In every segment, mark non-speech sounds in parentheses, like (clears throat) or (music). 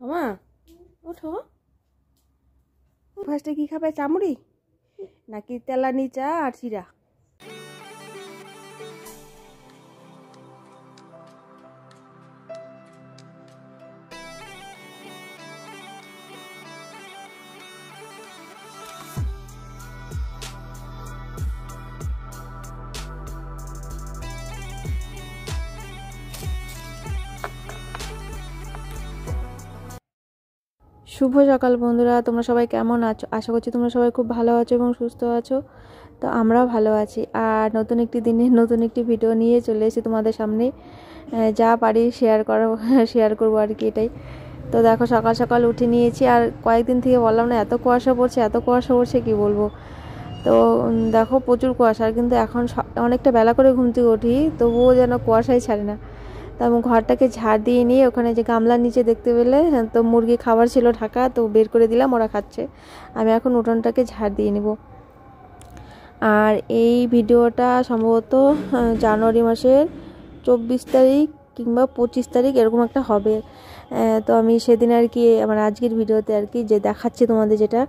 মামা ওঠো ফার্স্টে কি খাবে চামড়ি নাকি তেলানি চা আর চিরা শুভ সকাল বন্ধুরা তোমরা সবাই কেমন আছো আশা করছি তোমরা সবাই খুব ভালো আছো এবং সুস্থ আছো তো আমরাও ভালো আছি আর নতুন একটি দিনে নতুন একটি ভিডিও নিয়ে চলে এসেছি তোমাদের সামনে যা পারি শেয়ার করো শেয়ার করবো আর কি এটাই তো দেখো সকাল সকাল উঠে নিয়েছি আর কয়েকদিন থেকে বললাম না এত কুয়াশা পড়ছে এত কুয়াশা পড়ছে কি বলবো তো দেখো প্রচুর কুয়াশা কিন্তু এখন অনেকটা বেলা করে ঘুম থেকে উঠি তবুও যেন কুয়াশাই ছাড়ে না তো আমি ঘরটাকে ঝাড় দিয়ে নিয়ে ওখানে যে গামলার নিচে দেখতে পেলে হ্যাঁ, তো মুরগি খাবার ছিল ঢাকা তো বের করে দিলাম ওরা খাচ্ছে আমি এখন উঠোনটাকে ঝাড় দিয়ে নেব আর এই ভিডিওটা সম্ভবত জানুয়ারি মাসের চব্বিশ তারিখ কিংবা পঁচিশ তারিখ এরকম একটা হবে তো আমি সেদিন আর কি আমার আজকের ভিডিওতে আর কি যে দেখাচ্ছি তোমাদের যেটা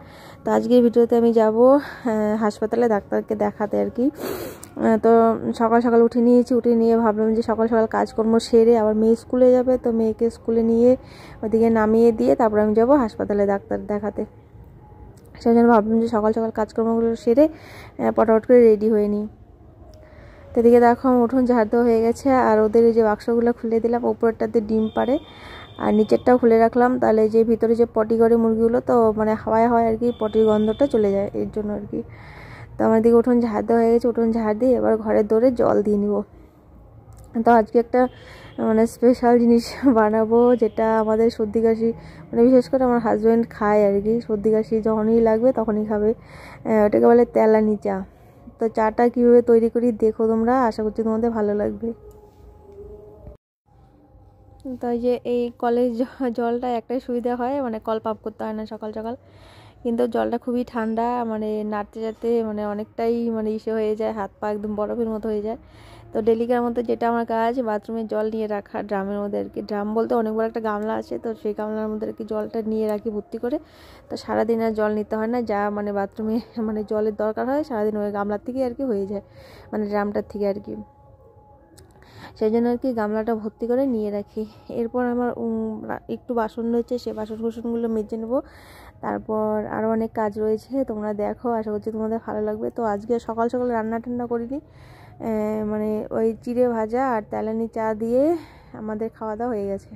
তো আজকের ভিডিওতে আমি যাব হাসপাতালে ডাক্তারকে দেখাতে আর কি তো সকাল সকাল উঠে নিয়েছি উঠে নিয়ে ভাবলাম যে সকাল সকাল কাজকর্ম সেরে আবার মেয়ে স্কুলে যাবে তো মেয়েকে স্কুলে নিয়ে ওদিকে নামিয়ে দিয়ে তারপর আমি যাবো হাসপাতালে ডাক্তার দেখাতে সেই জন্য ভাবলাম যে সকাল সকাল কাজকর্মগুলো সেরে পটাপট করে রেডি হয়ে নিই তো এদিকে দেখো উঠোন ঝাড় হয়ে গেছে আর ওদের যে বাক্সগুলো খুলে দিলাম উপরেরটাতে ডিম পারে আর নিচেরটাও খুলে রাখলাম তাহলে যে ভিতরে যে পটি করে মুরগিগুলো তো মানে হাওয়ায় হয় আর কি পটির গন্ধটা চলে যায় এর জন্য আর কি তো আমার দিকে উঠোন ঝাড় দেওয়া হয়ে গেছে উঠোন ঝাড় দিয়ে এবার ঘরের দৌড়ে জল দিয়ে নিব তো আজকে একটা মানে স্পেশাল জিনিস (laughs) বানাবো যেটা আমাদের সর্দি কাশি মানে বিশেষ করে আমার হাজব্যান্ড খায় আর কি সর্দি কাশি যখনই লাগবে তখনই খাবে ওটাকে বলে তেলানি চা তো চাটা কীভাবে তৈরি করি দেখো তোমরা আশা করছি তোমাদের ভালো লাগবে তো যে এই কলের জলটা একটাই সুবিধা হয় মানে কল পাম্প করতে হয় না সকাল সকাল কিন্তু জলটা খুবই ঠান্ডা মানে নাড়তে যাতে মানে অনেকটাই মানে ইসে হয়ে যায় হাত পা একদম বরফের মতো হয়ে যায় তো ডেলিকার মতো যেটা আমার কাজ বাথরুমে জল নিয়ে রাখা ড্রামের মধ্যে আর কি ড্রাম বলতে অনেক বড় একটা গামলা আছে তো সেই গামলার মধ্যে আর কি জলটা নিয়ে রাখি ভর্তি করে তো সারাদিন আর জল নিতে হয় না যা মানে বাথরুমে মানে জলের দরকার হয় সারাদিন ওই গামলার থেকে আর কি হয়ে যায় মানে ড্রামটার থেকে আর কি সেই জন্য আর কি গামলাটা ভর্তি করে নিয়ে রাখি এরপর আমার একটু বাসন রয়েছে সে বাসন কুসনগুলো মেজে নেবো তারপর আরও অনেক কাজ রয়েছে তোমরা দেখো আশা করছি তোমাদের ভালো লাগবে তো আজকে সকাল সকাল রান্না টান্না করিনি মানে ওই চিড়ে ভাজা আর তেলানি চা দিয়ে আমাদের খাওয়া দাওয়া হয়ে গেছে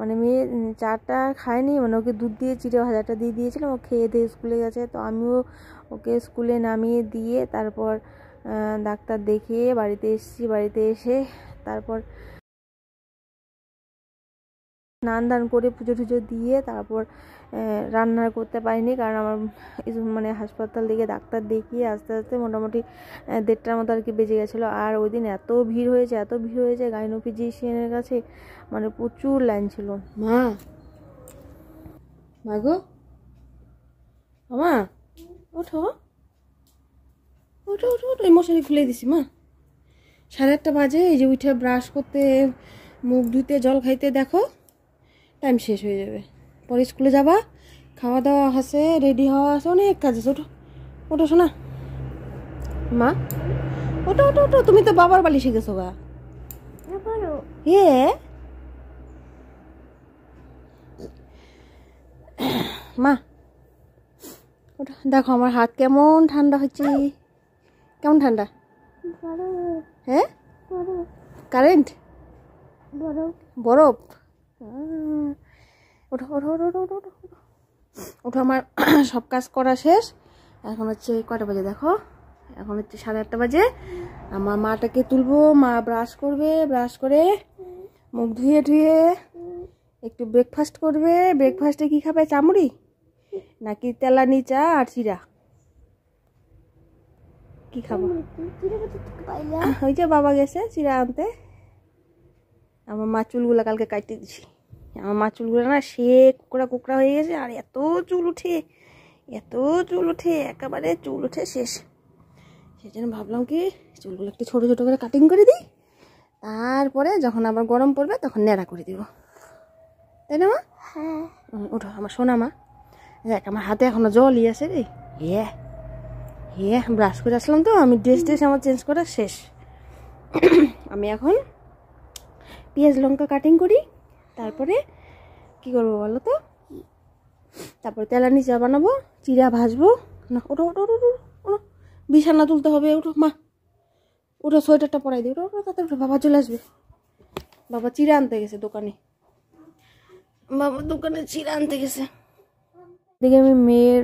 মানে মেয়ে চাটা খায়নি মানে ওকে দুধ দিয়ে চিড়ে ভাজাটা দিয়ে দিয়েছিলাম ও খেয়ে দিয়ে স্কুলে গেছে তো আমিও ওকে স্কুলে নামিয়ে দিয়ে তারপর ডাক্তার দেখিয়ে বাড়িতে এসেছি বাড়িতে এসে তারপর স্নান দান করে পুজো টুজো দিয়ে তারপর রান্না করতে পারিনি কারণ আমার মানে হাসপাতাল দিকে ডাক্তার দেখিয়ে আস্তে আস্তে মোটামুটি দেড়টার মতো আর কি বেজে গেছিলো আর ওই দিন এত ভিড় হয়েছে এত ভিড় হয়েছে গাইনোফিজিশিয়ানের কাছে মানে প্রচুর লাইন ছিল মা গো মা ওঠো ওঠো ওঠো ওঠো মশারি খুলে দিছি মা সাড়ে আটটা বাজে এই যে উঠে ব্রাশ করতে মুখ ধুতে জল খাইতে দেখো টাইম শেষ হয়ে যাবে পরে স্কুলে যাবা খাওয়া দাওয়া আছে রেডি হওয়া আছে অনেক কাজ আছে ওটো ওঠো শোনা মা ওটো ওটো ওটো তুমি তো বাবার বালি শিখেছো বা এ মা ওটা দেখো আমার হাত কেমন ঠান্ডা হচ্ছে কেমন ঠান্ডা হ্যাঁ কারেন্ট বরফ বরফ উঠো ওঠো আমার (clears throat) সব কাজ করা শেষ এখন হচ্ছে কটা বাজে দেখো এখন হচ্ছে সাড়ে আটটা বাজে আমার মাটাকে তুলব মা ব্রাশ করবে ব্রাশ করে মুখ ধুয়ে ধুয়ে একটু ব্রেকফাস্ট করবে ব্রেকফাস্টে কি খাবে চামড়ি নাকি তেলানি চা আর চিরা কি খাবো ওই যে বাবা গেছে চিরা আনতে আমার মা চুলগুলা কালকে কাটতে দিছি আমার মা চুলগুলো না সে কুকড়া কুকড়া হয়ে গেছে আর এত চুল উঠে এত চুল উঠে একেবারে চুল উঠে শেষ সেই জন্য ভাবলাম কি চুলগুলো একটু ছোটো ছোটো করে কাটিং করে দিই তারপরে যখন আবার গরম পড়বে তখন ন্যাড়া করে দিব তাই না মা হ্যাঁ ওঠো আমার সোনা মা দেখ আমার হাতে এখনো জলই আছে রে হে হে ব্রাশ করে আসলাম তো আমি ড্রেস ড্রেস আমার চেঞ্জ করা শেষ আমি এখন পেঁয়াজ লঙ্কা কাটিং করি তারপরে কি করবো বলো তো তারপরে তেলানি চা বানাবো চিড়া ভাজবো না ওটা ওটা ওটা ওটা বিছানা তুলতে হবে ওটা মা ওটা সোয়েটারটা পরাই দিই ওটা ওটা তাতে ওটা বাবা চলে আসবে বাবা চিড়া আনতে গেছে দোকানে বাবা দোকানে চিড়া আনতে গেছে এদিকে আমি মেয়ের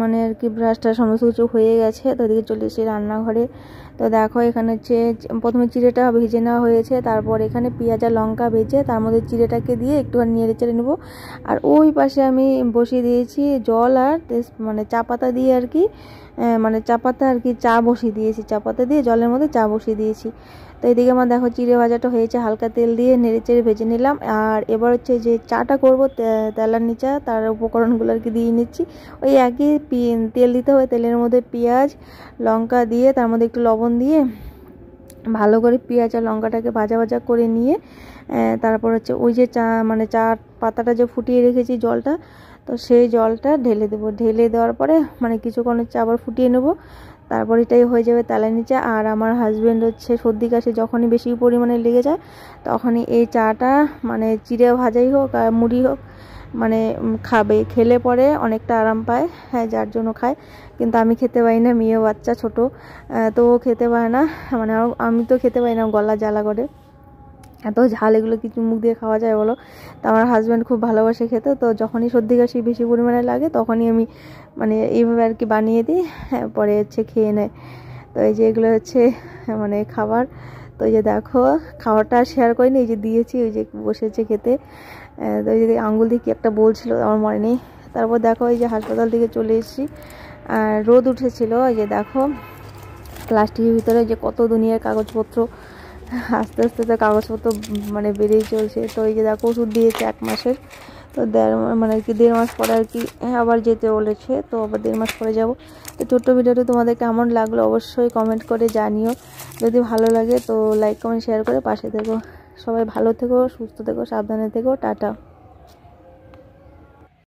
মানে আর কি ব্রাশটা সমস্ত কিছু হয়ে গেছে তো এদিকে চলে এসেছি রান্নাঘরে তো দেখো এখানে হচ্ছে প্রথমে চিড়েটা ভেজে নেওয়া হয়েছে তারপর এখানে পেঁয়াজ আর লঙ্কা ভেজে তার মধ্যে চিড়েটাকে দিয়ে একটু নিয়ে চেড়ে নেবো আর ওই পাশে আমি বসিয়ে দিয়েছি জল আর মানে চা পাতা দিয়ে আর কি মানে চা পাতা আর কি চা বসিয়ে দিয়েছি চা পাতা দিয়ে জলের মধ্যে চা বসিয়ে দিয়েছি তো এদিকে আমার দেখো চিড়ে ভাজাটা হয়েছে হালকা তেল দিয়ে নেড়ে চেড়ে ভেজে নিলাম আর এবার হচ্ছে যে চাটা করবো তেলার নিচা তার উপকরণগুলো আর কি দিয়ে নিচ্ছি ওই একই তেল দিতে হবে তেলের মধ্যে পেঁয়াজ লঙ্কা দিয়ে তার মধ্যে একটু লবণ দিয়ে ভালো করে পেঁয়াজ আর লঙ্কাটাকে ভাজা ভাজা করে নিয়ে তারপর হচ্ছে ওই যে চা মানে চা পাতাটা যে ফুটিয়ে রেখেছি জলটা তো সেই জলটা ঢেলে দেব ঢেলে দেওয়ার পরে মানে কিছুক্ষণ হচ্ছে আবার ফুটিয়ে নেবো তারপর এটাই হয়ে যাবে তালা নিচে আর আমার হাজব্যান্ড হচ্ছে সর্দি কাশি যখনই বেশি পরিমাণে লেগে যায় তখনই এই চাটা মানে চিড়ে ভাজাই হোক আর মুড়ি হোক মানে খাবে খেলে পরে অনেকটা আরাম পায় হ্যাঁ যার জন্য খায় কিন্তু আমি খেতে পারি না মেয়ে বাচ্চা ছোট তো খেতে পারে না মানে আমি তো খেতে পারি না গলা জ্বালা করে এত ঝাল এগুলো কিছু মুখ দিয়ে খাওয়া যায় বলো তো আমার হাজব্যান্ড খুব ভালোবাসে খেতে তো যখনই সর্দি কাশি বেশি পরিমাণে লাগে তখনই আমি মানে এইভাবে আর কি বানিয়ে দিই হ্যাঁ, পরে হচ্ছে খেয়ে নেয় তো এই যে এগুলো হচ্ছে হ্যাঁ, মানে খাবার তো এই যে দেখো আর শেয়ার করিনি এই যে দিয়েছি ওই যে বসেছে খেতে তো এই যে আঙুল দিয়ে কী একটা বলছিল আমার মনে নেই তারপর দেখো এই যে হাসপাতাল থেকে চলে এসেছি আর রোদ উঠেছিল এই যে দেখো প্লাস্টিকের ভিতরে যে কত দুনিয়ার কাগজপত্র আস্তে আস্তে তো কাগজপত্র মানে বেড়েই চলছে তো এই যে দেখো ওষুধ দিয়েছে এক মাসের তো দেড় মানে কি দেড় মাস পরে আর কি হ্যাঁ, আবার যেতে বলেছে তো আবার দেড় মাস পরে যাব তো ছোট্ট ভিডিওটি তোমাদের কেমন লাগলো অবশ্যই কমেন্ট করে জানিও যদি ভালো লাগে তো লাইক কমেন্ট শেয়ার করে পাশে থেকো সবাই ভালো থেকো সুস্থ থেকো সাবধানে থেকো টাটা